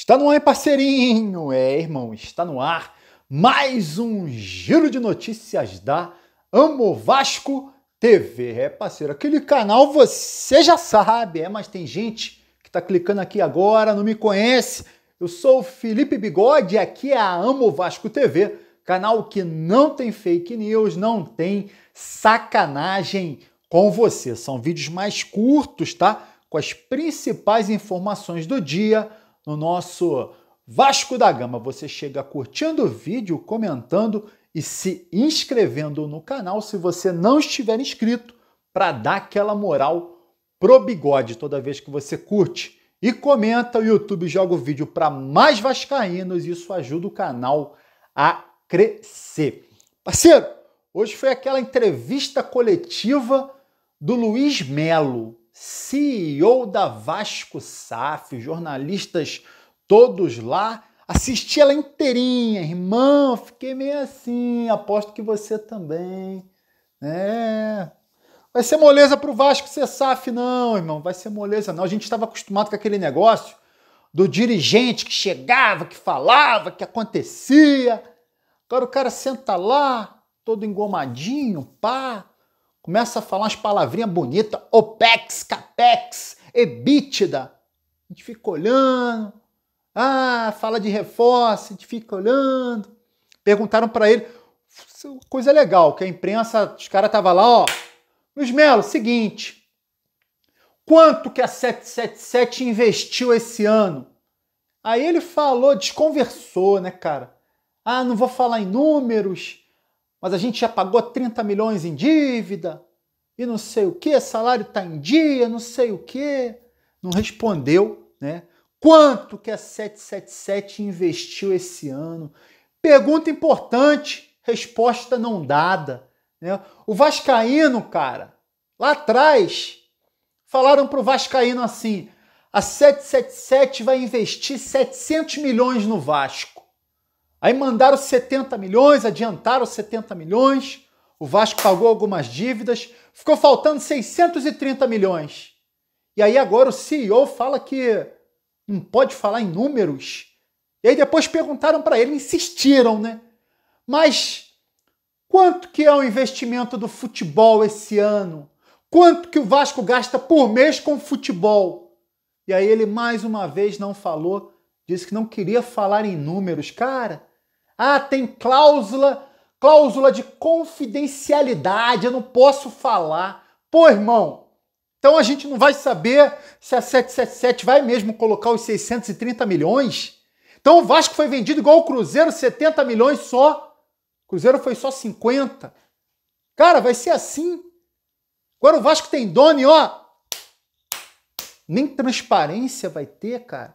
Está no ar, parceirinho! É, irmão, está no ar mais um giro de notícias da Amo Vasco TV. É, parceiro, aquele canal você já sabe, é, mas tem gente que está clicando aqui agora, não me conhece. Eu sou o Felipe Bigode, aqui é a Amo Vasco TV, canal que não tem fake news, não tem sacanagem com você. São vídeos mais curtos, tá? Com as principais informações do dia no nosso Vasco da Gama. Você chega curtindo o vídeo, comentando e se inscrevendo no canal se você não estiver inscrito, para dar aquela moral pro bigode toda vez que você curte e comenta, o YouTube joga o vídeo para mais vascaínos, e isso ajuda o canal a crescer. Parceiro, hoje foi aquela entrevista coletiva do Luiz Melo, CEO da Vasco SAF, jornalistas todos lá. Assisti ela inteirinha, irmão, fiquei meio assim, aposto que você também. É. Vai ser moleza pro Vasco ser SAF, não, irmão, vai ser moleza não. A gente estava acostumado com aquele negócio do dirigente que chegava, que falava, que acontecia. Agora o cara senta lá, todo engomadinho, pá, começa a falar umas palavrinhas bonitas, OPEX, CAPEX, EBITDA. A gente fica olhando, ah, fala de reforço, a gente fica olhando. Perguntaram para ele, é coisa legal, que a imprensa, os caras estavam lá, ó, Luiz Melo, seguinte, quanto que a 777 investiu esse ano? Aí ele falou, desconversou, né, cara? Ah, não vou falar em números, mas a gente já pagou 30 milhões em dívida e não sei o que, salário está em dia, não sei o que. Não respondeu, né? Quanto que a 777 investiu esse ano? Pergunta importante, resposta não dada. Né? O Vascaíno, cara, lá atrás, falaram para o Vascaíno assim: a 777 vai investir 700 milhões no Vasco. Aí mandaram 70 milhões, adiantaram 70 milhões, o Vasco pagou algumas dívidas, ficou faltando 630 milhões. E aí agora o CEO fala que não pode falar em números. E aí depois perguntaram para ele, insistiram, né? Mas quanto que é o investimento do futebol esse ano? Quanto que o Vasco gasta por mês com futebol? E aí ele mais uma vez não falou, disse que não queria falar em números, cara. Ah, tem cláusula, cláusula de confidencialidade, eu não posso falar. Pô, irmão, então a gente não vai saber se a 777 vai mesmo colocar os 630 milhões. Então o Vasco foi vendido igual o Cruzeiro, 70 milhões só. O Cruzeiro foi só 50. Cara, vai ser assim. Agora o Vasco tem dono e ó, nem transparência vai ter, cara.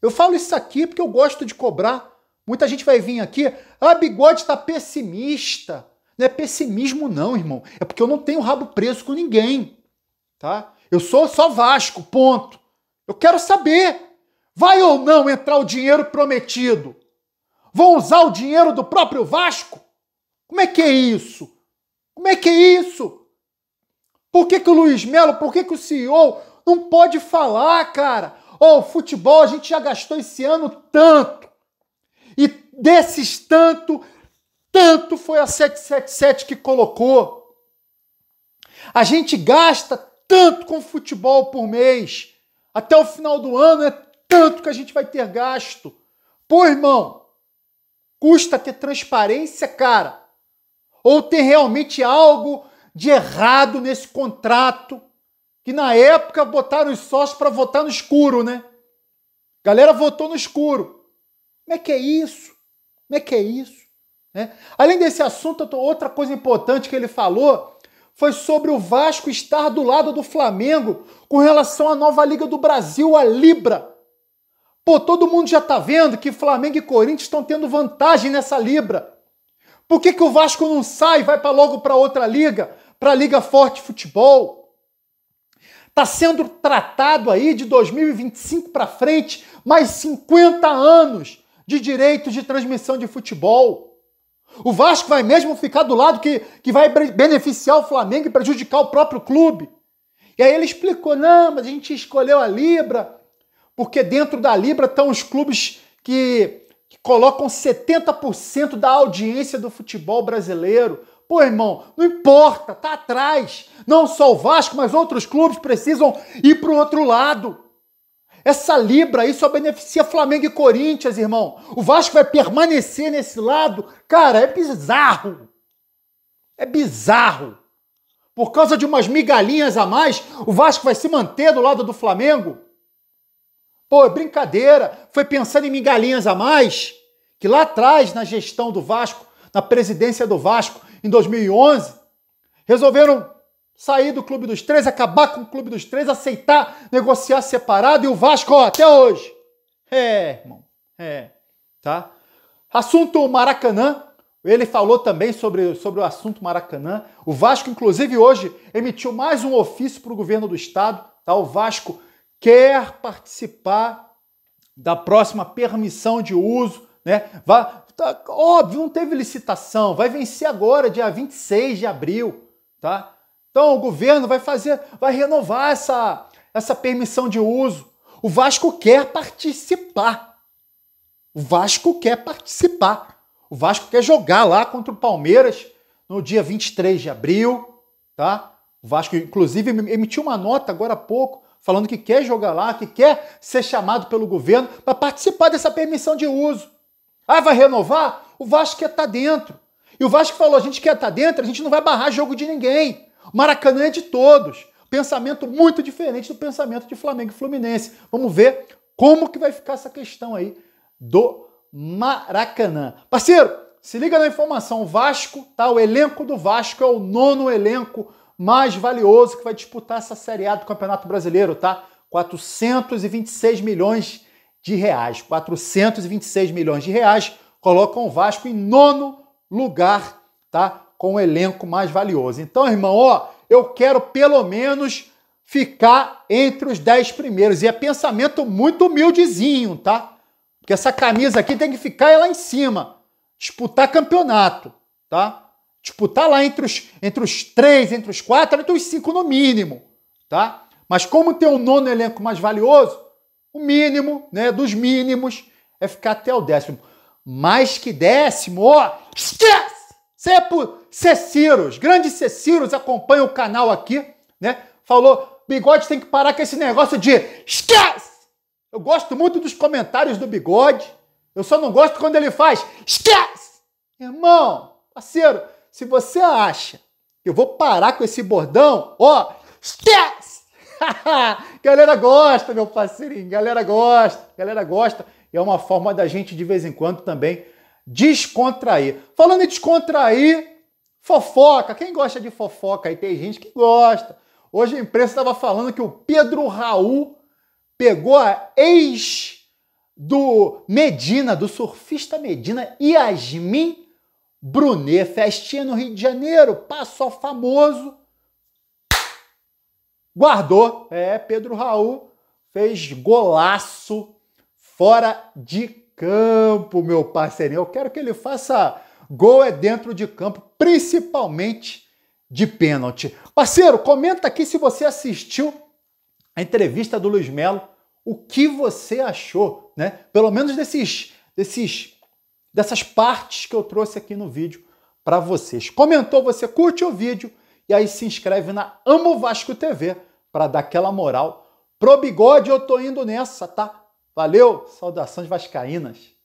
Eu falo isso aqui porque eu gosto de cobrar. Muita gente vai vir aqui, ah, bigode tá pessimista. Não é pessimismo, não, irmão. É porque eu não tenho rabo preso com ninguém. Tá? Eu sou só Vasco, ponto. Eu quero saber. Vai ou não entrar o dinheiro prometido? Vão usar o dinheiro do próprio Vasco? Como é que é isso? Como é que é isso? Por que, que o Luiz Melo, por que, que o CEO não pode falar, cara? Ô, oh, futebol a gente já gastou esse ano tanto. E desses tanto, tanto foi a 777 que colocou. A gente gasta tanto com futebol por mês. Até o final do ano é tanto que a gente vai ter gasto. Pô, irmão, custa ter transparência, cara? Ou tem realmente algo de errado nesse contrato? Que na época botaram os sócios para votar no escuro, né? A galera votou no escuro. Como é que é isso? Como é que é isso? Né? Além desse assunto, outra coisa importante que ele falou foi sobre o Vasco estar do lado do Flamengo com relação à nova Liga do Brasil, a Libra. Pô, todo mundo já tá vendo que Flamengo e Corinthians estão tendo vantagem nessa Libra. Por que, que o Vasco não sai e vai para logo para outra liga, para a Liga Forte Futebol? Tá sendo tratado aí de 2025 para frente mais 50 anos de direitos de transmissão de futebol. O Vasco vai mesmo ficar do lado que, que vai beneficiar o Flamengo e prejudicar o próprio clube. E aí ele explicou: não, mas a gente escolheu a Libra, porque dentro da Libra estão os clubes que, que colocam 70% da audiência do futebol brasileiro. Pô, irmão, não importa, tá atrás. Não só o Vasco, mas outros clubes precisam ir para o outro lado. Essa Libra aí só beneficia Flamengo e Corinthians, irmão. O Vasco vai permanecer nesse lado. Cara, é bizarro. É bizarro. Por causa de umas migalhinhas a mais, o Vasco vai se manter do lado do Flamengo? Pô, é brincadeira. Foi pensando em migalhinhas a mais? Que lá atrás, na gestão do Vasco, na presidência do Vasco, em 2011, resolveram sair do Clube dos Três, acabar com o Clube dos Três, aceitar negociar separado e o Vasco ó, até hoje. É, irmão. É. Tá? Assunto Maracanã. Ele falou também sobre, sobre o assunto Maracanã. O Vasco, inclusive, hoje emitiu mais um ofício para o governo do estado. Tá? O Vasco quer participar da próxima permissão de uso. Né? Vá, tá, óbvio, não teve licitação. Vai vencer agora, dia 26 de abril. Tá? Então o governo vai fazer, vai renovar essa, essa permissão de uso. O Vasco quer participar. O Vasco quer participar. O Vasco quer jogar lá contra o Palmeiras no dia 23 de abril, tá? O Vasco, inclusive, emitiu uma nota agora há pouco falando que quer jogar lá, que quer ser chamado pelo governo para participar dessa permissão de uso. Ah, vai renovar? O Vasco quer estar tá dentro. E o Vasco falou: a gente quer estar tá dentro, a gente não vai barrar jogo de ninguém. Maracanã é de todos. Pensamento muito diferente do pensamento de Flamengo e Fluminense. Vamos ver como que vai ficar essa questão aí do Maracanã. Parceiro, se liga na informação, o Vasco, tá? O elenco do Vasco é o nono elenco mais valioso que vai disputar essa Série A do Campeonato Brasileiro, tá? 426 milhões de reais. 426 milhões de reais colocam o Vasco em nono lugar, tá? com o elenco mais valioso. Então, irmão, ó, eu quero pelo menos ficar entre os dez primeiros. E é pensamento muito humildezinho, tá? Porque essa camisa aqui tem que ficar lá em cima, disputar campeonato, tá? Disputar lá entre os, entre os três, entre os quatro, entre os cinco no mínimo, tá? Mas como tem o nono elenco mais valioso, o mínimo, né, dos mínimos, é ficar até o décimo. Mais que décimo, ó, esquece! Ceciros, grande Ceciros acompanha o canal aqui, né? Falou, Bigode tem que parar com esse negócio de esquece! Eu gosto muito dos comentários do Bigode, eu só não gosto quando ele faz esquece! Irmão, parceiro, se você acha que eu vou parar com esse bordão, ó, esquece! galera gosta, meu parceirinho, galera gosta, galera gosta. E é uma forma da gente de vez em quando também descontrair. Falando em descontrair, fofoca. Quem gosta de fofoca aí? Tem gente que gosta. Hoje a imprensa estava falando que o Pedro Raul pegou a ex do Medina, do surfista Medina, Yasmin Brunet. Festinha no Rio de Janeiro, passou famoso. Guardou. É, Pedro Raul fez golaço fora de campo, meu parceirinho. Eu quero que ele faça gol é dentro de campo, principalmente de pênalti. Parceiro, comenta aqui se você assistiu a entrevista do Luiz Melo, o que você achou, né? Pelo menos desses desses dessas partes que eu trouxe aqui no vídeo para vocês. Comentou, você curte o vídeo e aí se inscreve na Amo Vasco TV para dar aquela moral pro bigode. Eu tô indo nessa, tá? Valeu, saudações vascaínas!